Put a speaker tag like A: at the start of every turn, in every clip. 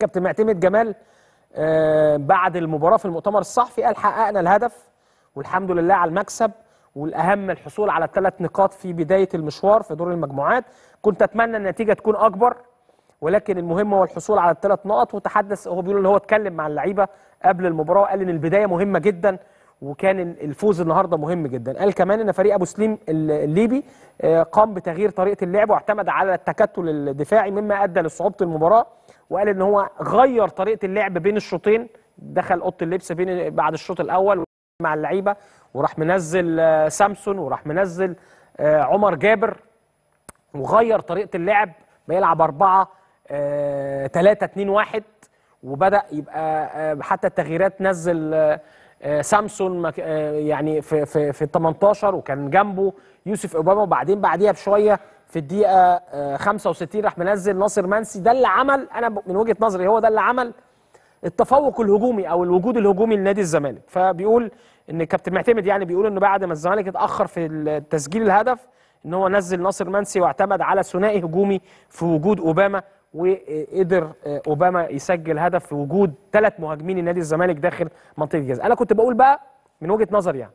A: كابتن معتمد جمال آه، بعد المباراه في المؤتمر الصحفي قال حققنا الهدف والحمد لله على المكسب والاهم الحصول على ثلاث نقاط في بدايه المشوار في دور المجموعات كنت اتمنى النتيجه تكون اكبر ولكن المهم هو الحصول على الثلاث نقط وتحدث هو بيقول ان هو اتكلم مع اللعيبه قبل المباراه وقال ان البدايه مهمه جدا وكان الفوز النهارده مهم جدا قال كمان ان فريق ابو سليم الليبي آه، قام بتغيير طريقه اللعب واعتمد على التكتل الدفاعي مما ادى لصعوبه المباراه وقال ان هو غير طريقه اللعب بين الشوطين دخل اوضه اللبس بين بعد الشوط الاول مع اللعيبه وراح منزل آه، سامسون وراح منزل آه، عمر جابر وغير طريقه اللعب بيلعب 4 3 2 1 وبدا يبقى آه، حتى التغييرات نزل سامسون يعني في في في 18 وكان جنبه يوسف اوباما وبعدين بعديها بشويه في الدقيقه 65 آه، راح منزل ناصر منسي ده اللي عمل انا من وجهه نظري هو ده اللي عمل التفوق الهجومي او الوجود الهجومي لنادي الزمالك فبيقول ان كابتن معتمد يعني بيقول انه بعد ما الزمالك اتاخر في تسجيل الهدف ان هو نزل ناصر منسي واعتمد على ثنائي هجومي في وجود اوباما وقدر آه، اوباما يسجل هدف في وجود ثلاث مهاجمين لنادي الزمالك داخل منطقه الجزاء انا كنت بقول بقى من وجهه نظري يعني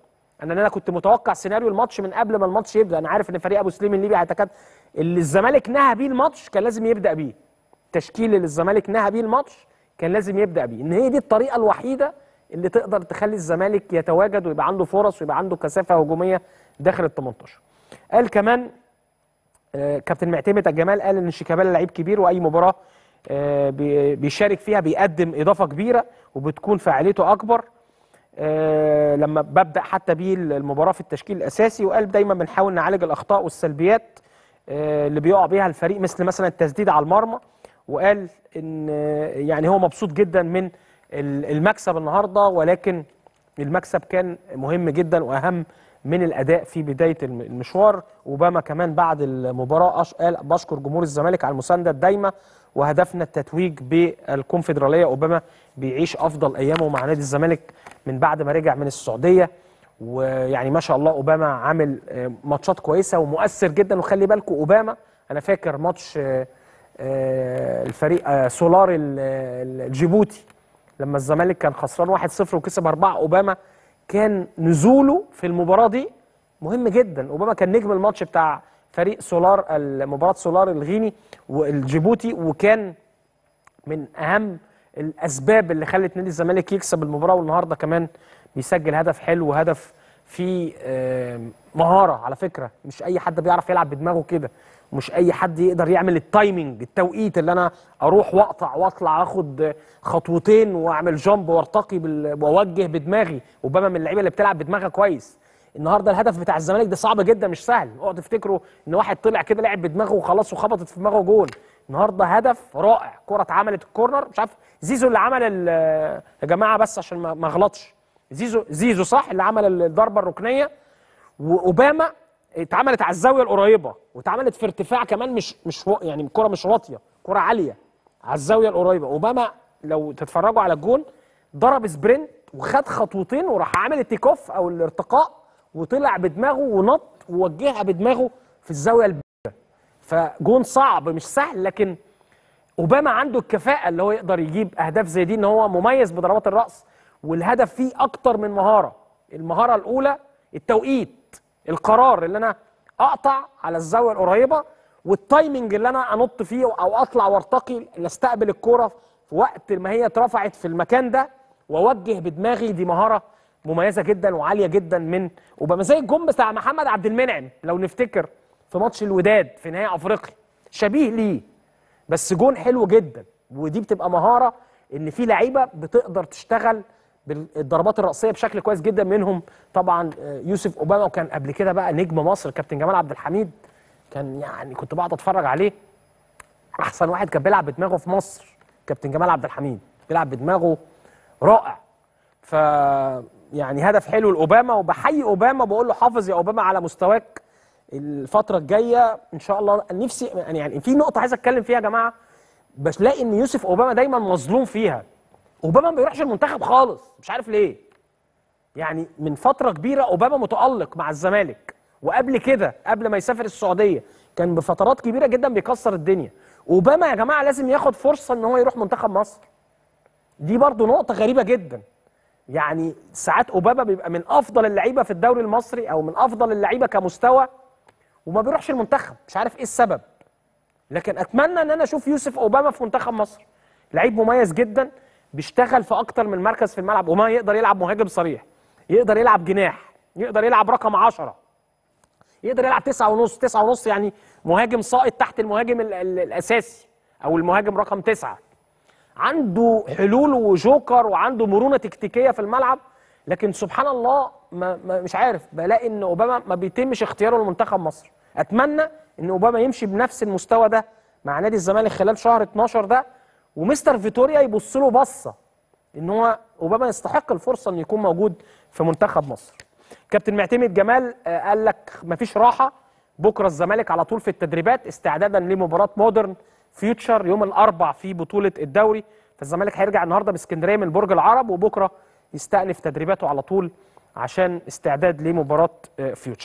A: انا انا كنت متوقع سيناريو الماتش من قبل ما الماتش يبدا انا عارف ان فريق ابو سليم الليبي اعتقد اللي الزمالك نهى بيه الماتش كان لازم يبدا بيه التشكيل اللي الزمالك نهى بيه الماتش كان لازم يبدا بيه ان هي دي الطريقه الوحيده اللي تقدر تخلي الزمالك يتواجد ويبقى عنده فرص ويبقى عنده كثافه هجوميه داخل ال 18 قال كمان آه، كابتن معتمد الجمال قال ان شيكابالا لعيب كبير واي مباراه آه، بيشارك فيها بيقدم اضافه كبيره وبتكون فاعليته اكبر آه، لما ببدا حتى بيه المباراه في التشكيل الاساسي وقال دايما بنحاول نعالج الاخطاء والسلبيات آه، اللي بيقع بيها الفريق مثل مثلا التسديد على المرمى وقال ان آه، يعني هو مبسوط جدا من المكسب النهارده ولكن المكسب كان مهم جدا واهم من الاداء في بدايه المشوار اوباما كمان بعد المباراه قال بشكر جمهور الزمالك على المسانده الدايمه وهدفنا التتويج بالكونفدراليه اوباما بيعيش افضل ايامه مع نادي الزمالك من بعد ما رجع من السعوديه ويعني ما شاء الله اوباما عامل آه، ماتشات كويسه ومؤثر جدا وخلي بالكم اوباما انا فاكر ماتش آه، آه، الفريق سولاري الجيبوتي لما الزمالك كان خسران 1-0 وكسب 4 اوباما كان نزوله في المباراه دي مهم جدا اوباما كان نجم الماتش بتاع فريق سولار مباراه سولار الغيني والجيبوتي وكان من اهم الاسباب اللي خلت نادي الزمالك يكسب المباراه والنهارده كمان بيسجل هدف حلو وهدف فيه مهاره على فكره مش اي حد بيعرف يلعب بدماغه كده مش اي حد يقدر يعمل التايمنج التوقيت اللي انا اروح واقطع واطلع اخد خطوتين واعمل جامب وارتقي واوجه بدماغي وبابا من اللعيبه اللي بتلعب بدماغها كويس النهارده الهدف بتاع الزمالك ده صعب جدا مش سهل اقعدوا تفتكروا ان واحد طلع كده لعب بدماغه وخلاص وخبطت في دماغه جول النهارده هدف رائع كره اتعملت الكورنر مش عارف زيزو اللي عمل يا جماعه بس عشان ما اغلطش زيزو زيزو صح اللي عمل الضربه الركنيه واوباما اتعملت على الزاويه القريبه واتعملت في ارتفاع كمان مش مش يعني الكره مش واطيه كره عاليه على الزاويه القريبه اوباما لو تتفرجوا على الجون ضرب سبرنت وخد خطوتين وراح عامل التيك اوف او الارتقاء وطلع بدماغه ونط ووجهها بدماغه في الزاويه البعيده فجون صعب مش سهل لكن اوباما عنده الكفاءه اللي هو يقدر يجيب اهداف زي دي ان هو مميز بضربات الراس والهدف فيه اكتر من مهاره المهاره الاولى التوقيت القرار اللي انا اقطع على الزاويه القريبه والتايمنج اللي انا انط فيه او اطلع وارتقي لاستقبل الكوره في وقت ما هي اترفعت في المكان ده واوجه بدماغي دي مهاره مميزه جدا وعاليه جدا من اوباما زي الجون بتاع محمد عبد المنعم لو نفتكر في ماتش الوداد في نهائي افريقيا شبيه ليه بس جون حلو جدا ودي بتبقى مهاره ان في لعيبه بتقدر تشتغل بالضربات الرأسية بشكل كويس جدا منهم طبعا آه، يوسف أوباما وكان قبل كده بقى نجم مصر كابتن جمال عبد الحميد كان يعني كنت بقعد اتفرج عليه احسن واحد كان بيلعب بدماغه في مصر كابتن جمال عبد الحميد بيلعب بدماغه رائع ف يعني هدف حلو لاوباما وبحيي اوباما بقول له حافظ يا اوباما على مستواك الفتره الجايه ان شاء الله نفسي يعني،, يعني في نقطه عايز اتكلم فيها يا جماعه بس لاقي ان يوسف اوباما دايما مظلوم فيها اوباما ما بيروحش المنتخب خالص مش عارف ليه يعني من فتره كبيره اوباما متالق مع الزمالك وقبل كده قبل ما يسافر السعوديه كان بفترات كبيره جدا بيكسر الدنيا اوباما يا جماعه لازم ياخد فرصه ان هو يروح منتخب مصر دي برضو نقطه غريبه جدا يعني ساعات أوباما بيبقى من أفضل اللعيبة في الدوري المصري أو من أفضل اللعيبة كمستوى وما بيروحش المنتخب مش عارف إيه السبب لكن أتمنى إن أنا أشوف يوسف أوباما في منتخب مصر لعيب مميز جدا بيشتغل في أكتر من مركز في الملعب وما يقدر يلعب مهاجم صريح يقدر يلعب جناح يقدر يلعب رقم 10 يقدر يلعب 9 ونص 9 ونص يعني مهاجم سائط تحت المهاجم الأساسي أو المهاجم رقم تسعة عنده حلول وجوكر وعنده مرونه تكتيكيه في الملعب لكن سبحان الله ما ما مش عارف بلاقي ان اوباما ما بيتمش اختياره لمنتخب مصر اتمنى ان اوباما يمشي بنفس المستوى ده مع نادي الزمالك خلال شهر 12 ده ومستر فيتوريا يبص له بصه ان هو اوباما يستحق الفرصه ان يكون موجود في منتخب مصر كابتن معتمد جمال آه، قال لك مفيش راحه بكره الزمالك على طول في التدريبات استعدادا لمباراه مودرن فيوتشر يوم الاربع في بطوله الدوري فالزمالك هيرجع النهارده باسكندريه من برج العرب وبكره يستأنف تدريباته على طول عشان استعداد لمباراه فيوتشر آه،